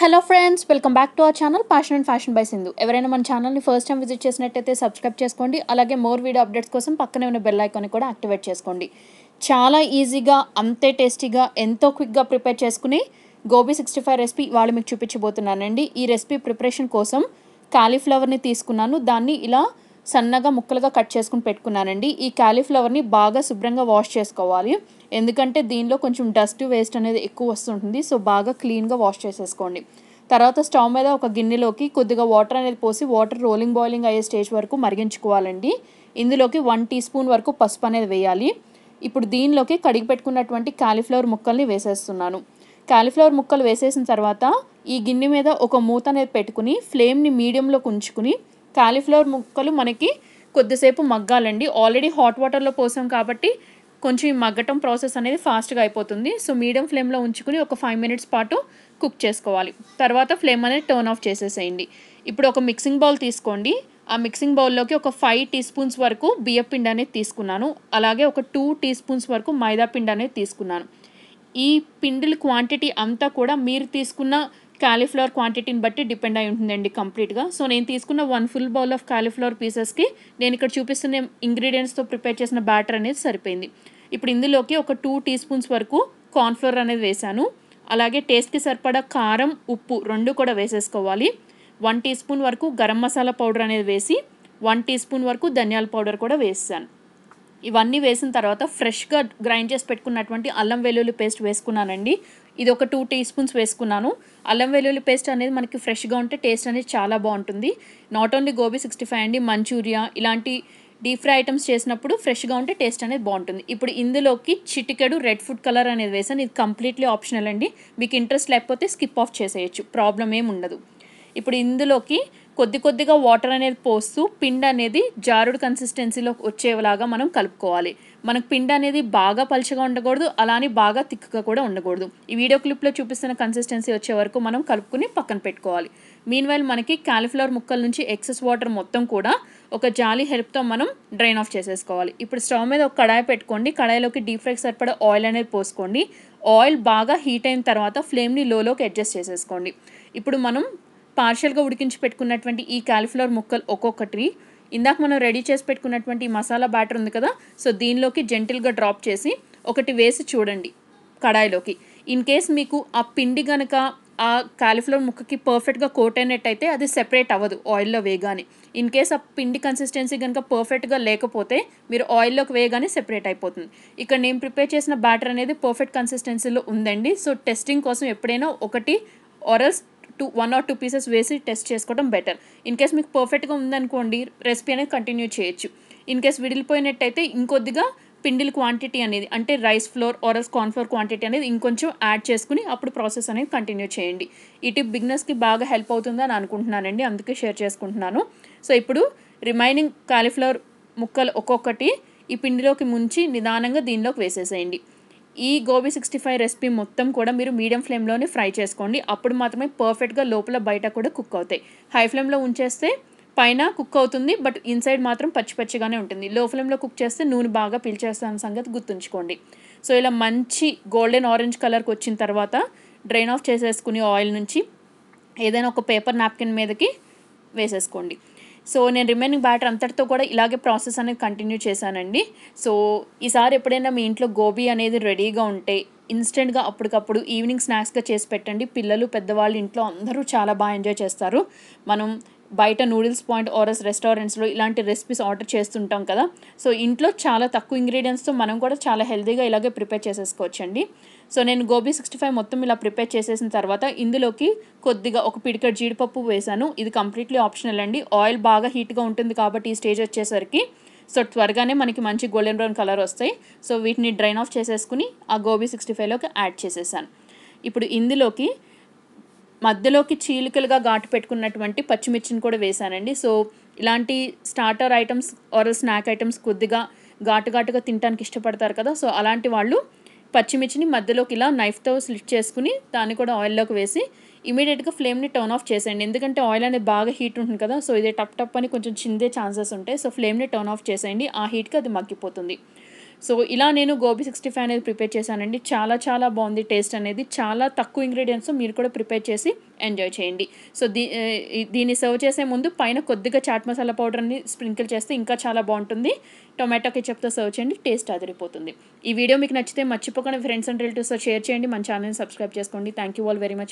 hello friends welcome back to our channel fashion and fashion by Sindhu ఎవరైనా మన ఛానల్ని first time visit చేసినట్టయితే subscribe చేసుకోండి అలాగే మోర్ వీడియో అప్డేట్స్ కోసం పక్కనే ఉన్న బెల్ ఐకాన్ని కూడా యాక్టివేట్ చేసుకోండి చాలా ఈజీగా అంతే టేస్టీగా ఎంతో క్విక్గా ప్రిపేర్ చేసుకుని గోబీ సిక్స్టీ ఫైవ్ రెసిపీ వాళ్ళు మీకు చూపించబోతున్నానండి ఈ రెసిపీ ప్రిపరేషన్ కోసం కాలీఫ్లవర్ని తీసుకున్నాను దాన్ని ఇలా సన్నగా ముక్కలుగా కట్ చేసుకుని పెట్టుకున్నానండి ఈ క్యాలీఫ్లవర్ని బాగా శుభ్రంగా వాష్ చేసుకోవాలి ఎందుకంటే దీనిలో కొంచెం డస్ట్ వేస్ట్ అనేది ఎక్కువ వస్తుంటుంది సో బాగా క్లీన్గా వాష్ చేసేసుకోండి తర్వాత స్టవ్ మీద ఒక గిన్నెలోకి కొద్దిగా వాటర్ అనేది పోసి వాటర్ రోలింగ్ బాయిలింగ్ అయ్యే స్టేజ్ వరకు మరిగించుకోవాలండి ఇందులోకి వన్ టీ స్పూన్ వరకు పసుపు అనేది వేయాలి ఇప్పుడు దీనిలోకి కడిగి పెట్టుకున్నటువంటి క్యాలీఫ్లవర్ ముక్కల్ని వేసేస్తున్నాను క్యాలీఫ్లవర్ ముక్కలు వేసేసిన తర్వాత ఈ గిన్నె మీద ఒక మూత అనేది పెట్టుకుని ఫ్లేమ్ని మీడియంలోకి ఉంచుకుని కాలీఫ్లవర్ ముక్కలు మనకి కొద్దిసేపు మగ్గాలండి ఆల్రెడీ హాట్ వాటర్లో పోసాం కాబట్టి కొంచెం మగ్గటం ప్రాసెస్ అనేది ఫాస్ట్గా అయిపోతుంది సో మీడియం ఫ్లేమ్లో ఉంచుకుని ఒక ఫైవ్ మినిట్స్ పాటు కుక్ చేసుకోవాలి తర్వాత ఫ్లేమ్ అనేది టర్న్ ఆఫ్ చేసేసేయండి ఇప్పుడు ఒక మిక్సింగ్ బౌల్ తీసుకోండి ఆ మిక్సింగ్ బౌల్లోకి ఒక ఫైవ్ టీ స్పూన్స్ వరకు బియ్య పిండి అనేది తీసుకున్నాను అలాగే ఒక టూ టీ స్పూన్స్ వరకు మైదా పిండి అనేది తీసుకున్నాను ఈ పిండిల క్వాంటిటీ అంతా కూడా మీరు తీసుకున్న కాలీఫ్లవర్ క్వాంటిటీని బట్టి డిపెండ్ అయి ఉంటుందండి కంప్లీట్గా సో నేను తీసుకున్న one full bowl of cauliflower పీసెస్కి నేను ఇక్కడ చూపిస్తున్న ఇంగ్రీడియంట్స్తో ప్రిపేర్ చేసిన బ్యాటర్ అనేది సరిపోయింది ఇప్పుడు ఇందులోకి ఒక టూ టీ స్పూన్స్ వరకు కార్న్ఫ్లవర్ అనేది వేశాను అలాగే టేస్ట్కి సరిపడా కారం ఉప్పు రెండు కూడా వేసేసుకోవాలి వన్ టీ స్పూన్ వరకు గరం మసాలా పౌడర్ అనేది వేసి వన్ టీ స్పూన్ వరకు ధనియాల పౌడర్ కూడా వేసాను ఇవన్నీ వేసిన తర్వాత ఫ్రెష్గా గ్రైండ్ చేసి పెట్టుకున్నటువంటి అల్లం వెల్లుల్లి పేస్ట్ వేసుకున్నానండి ఇది ఒక టూ టీ స్పూన్స్ వేసుకున్నాను అల్లం వెల్లుల్లి పేస్ట్ అనేది మనకి ఫ్రెష్గా ఉంటే టేస్ట్ అనేది చాలా బాగుంటుంది not only gobi sixty five అండి మంచూరియా ఇలాంటి డీప్ ఫ్రై ఐటమ్స్ చేసినప్పుడు ఫ్రెష్గా ఉంటే టేస్ట్ అనేది బాగుంటుంది ఇప్పుడు ఇందులోకి చిటికెడు రెడ్ ఫుడ్ కలర్ అనేది వేసాను ఇది కంప్లీట్లీ ఆప్షనల్ అండి మీకు ఇంట్రెస్ట్ లేకపోతే స్కిప్ ఆఫ్ చేసేయచ్చు ప్రాబ్లం ఏమి ఉండదు ఇప్పుడు ఇందులోకి కొద్ది కొద్దిగా వాటర్ అనేది పోస్తూ పిండి అనేది జారుడు కన్సిస్టెన్సీలో వచ్చేలాగా మనం కలుపుకోవాలి మనకు పిండి అనేది బాగా పలుచగా ఉండకూడదు అలానే బాగా తిక్కుగా కూడా ఉండకూడదు ఈ వీడియో క్లిప్లో చూపిస్తున్న కన్సిస్టెన్సీ వచ్చే వరకు మనం కలుపుకుని పక్కన పెట్టుకోవాలి మీన్వైల్ మనకి క్యాలిఫ్లవర్ ముక్కల నుంచి ఎక్సెస్ వాటర్ మొత్తం కూడా ఒక జాలి హెల్ప్తో మనం డ్రైన్ ఆఫ్ చేసేసుకోవాలి ఇప్పుడు స్టవ్ మీద ఒక కడాయి పెట్టుకోండి కడాయిలోకి డీప్ ఫ్రైకి సరిపడే ఆయిల్ అనేది పోసుకోండి ఆయిల్ బాగా హీట్ అయిన తర్వాత ఫ్లేమ్ని లోలోకి అడ్జస్ట్ చేసేసుకోండి ఇప్పుడు మనం పార్షియల్గా ఉడికించి పెట్టుకున్నటువంటి ఈ క్యాలిఫ్లవర్ ముక్కలు ఒక్కొక్కటి ఇందాక మనం రెడీ చేసి పెట్టుకున్నటువంటి మసాలా బ్యాటర్ ఉంది కదా సో దీనిలోకి జెంటిల్గా డ్రాప్ చేసి ఒకటి వేసి చూడండి కడాయిలోకి ఇన్ కేస్ మీకు ఆ పిండి గనక ఆ క్యాలిఫ్లవర్ ముక్కకి పర్ఫెక్ట్గా కోట్ అయినట్టయితే అది సెపరేట్ అవ్వదు ఆయిల్లో వేగానే ఇన్ కేస్ ఆ పిండి కన్సిస్టెన్సీ కనుక పర్ఫెక్ట్గా లేకపోతే మీరు ఆయిల్లోకి వేయగానే సెపరేట్ అయిపోతుంది ఇక్కడ నేను ప్రిపేర్ చేసిన బ్యాటర్ అనేది పర్ఫెక్ట్ కన్సిస్టెన్సీలో ఉందండి సో టెస్టింగ్ కోసం ఎప్పుడైనా ఒకటి or else two one or two pieces వేసి టెస్ట్ చేసుకోవడం బెటర్ ఇన్ కేస్ మీకు పర్ఫెక్ట్గా ఉందనుకోండి రెసిపీ అనేది కంటిన్యూ చేయొచ్చు ఇన్ కేస్ విడిలిపోయినట్టయితే ఇంకొద్దిగా పిండిల్ క్వాంటిటీ అనేది అంటే rice flour or else cornflour quantity అనేది ఇంకొంచెం యాడ్ చేసుకుని అప్పుడు ప్రాసెస్ అనేది కంటిన్యూ చేయండి ఈ టిప్ బాగా హెల్ప్ అవుతుందని అనుకుంటున్నానండి అందుకే షేర్ చేసుకుంటున్నాను సో ఇప్పుడు రిమైనింగ్ కాలీఫ్లవర్ ముక్కలు ఒక్కొక్కటి ఈ పిండిలోకి ముంచి నిదానంగా దీనిలోకి వేసేసేయండి ఈ గోబీ సిక్స్టీ ఫైవ్ రెసిపీ మొత్తం కూడా మీరు మీడియం ఫ్లేమ్లోనే ఫ్రై చేసుకోండి అప్పుడు మాత్రమే పర్ఫెక్ట్గా లోపల బయట కూడా కుక్ అవుతాయి హై ఫ్లేమ్లో ఉంచేస్తే పైన కుక్ అవుతుంది బట్ ఇన్సైడ్ మాత్రం పచ్చి పచ్చిగానే ఉంటుంది లో ఫ్లేమ్లో కుక్ చేస్తే నూనె బాగా పీల్చేస్తాన సంగతి గుర్తుంచుకోండి సో ఇలా మంచి గోల్డెన్ ఆరెంజ్ కలర్కి వచ్చిన తర్వాత డ్రైన్ ఆఫ్ చేసేసుకుని ఆయిల్ నుంచి ఏదైనా ఒక పేపర్ నాప్కిన్ మీదకి వేసేసుకోండి సో నేను రిమైనింగ్ బ్యాటర్ అంతటితో కూడా ఇలాగే ప్రాసెస్ అనేది కంటిన్యూ చేశానండి సో ఈసారి ఎప్పుడైనా మీ ఇంట్లో గోబీ అనేది రెడీగా ఉంటే ఇన్స్టెంట్గా అప్పటికప్పుడు ఈవినింగ్ స్నాక్స్గా చేసి పెట్టండి పిల్లలు పెద్దవాళ్ళు ఇంట్లో అందరూ చాలా బాగా ఎంజాయ్ చేస్తారు మనం బయట నూడిల్స్ పాయింట్ ఆర్ఎస్ రెస్టారెంట్స్లో ఇలాంటి రెసిపీస్ ఆర్డర్ చేస్తుంటాం కదా సో ఇంట్లో చాలా తక్కువ ఇంగ్రీడియంట్స్తో మనం కూడా చాలా హెల్తీగా ఇలాగే ప్రిపేర్ చేసేసుకోవచ్చండి సో నేను గోబీ సిక్స్టీ ఫైవ్ మొత్తం ఇలా ప్రిపేర్ చేసేసిన తర్వాత ఇందులోకి కొద్దిగా ఒక పిడికెట్ జీడిపప్పు వేశాను ఇది కంప్లీట్లీ ఆప్షనల్ అండి ఆయిల్ బాగా హీట్గా ఉంటుంది కాబట్టి ఈ స్టేజ్ వచ్చేసరికి సో త్వరగానే మనకి మంచి గోల్డెన్ బ్రౌన్ కలర్ వస్తాయి సో వీటిని డ్రైన్ ఆఫ్ చేసేసుకుని ఆ గోబీ సిక్స్టీ ఫైవ్లోకి యాడ్ చేసేసాను ఇప్పుడు ఇందులోకి మధ్యలోకి చీలికలుగా ఘాటు పెట్టుకున్నటువంటి పచ్చిమిర్చిని కూడా వేశానండి సో ఇలాంటి starter items or snack items కొద్దిగా ఘాటు ఘాటుగా తినడానికి ఇష్టపడతారు కదా సో అలాంటి వాళ్ళు పచ్చిమిర్చిని మధ్యలోకి ఇలా నైఫ్తో స్లిట్ చేసుకుని దాన్ని కూడా ఆయిల్లోకి వేసి ఇమీడియట్గా ఫ్లేమ్ని టర్న్ ఆఫ్ చేసేయండి ఎందుకంటే ఆయిల్ అనేది బాగా హీట్ ఉంటుంది కదా సో ఇది టప్ టప్ అని కొంచెం చిందే ఛాన్సెస్ ఉంటాయి సో ఫ్లేమ్ని టర్న్ ఆఫ్ చేసేయండి ఆ హీట్కి అది మగ్గిపోతుంది సో ఇలా నేను గోబీ సిక్స్టీ ఫైవ్ అనేది ప్రిపేర్ చేశానండి చాలా చాలా బాగుంది టేస్ట్ అనేది చాలా తక్కువ ఇంగ్రీడియంట్స్ మీరు కూడా ప్రిపేర్ చేసి ఎంజాయ్ చేయండి సో దీ దీన్ని సర్వ్ చేసే ముందు పైన కొద్దిగా చాట్ మసాలా పౌడర్ని స్ప్రింకిల్ చేస్తే ఇంకా చాలా బాగుంటుంది టొమాటో కెచప్తో సర్వ్ చేయండి టేస్ట్ అదిరిపోతుంది ఈ వీడియో మీకు నచ్చితే మర్చిపోకుండా ఫ్రెండ్స్ అండ్ రిలేటివ్స్తో షేర్ చేయండి మన ఛానల్ని సబ్స్క్రైబ్ చేసుకోండి thank you all very much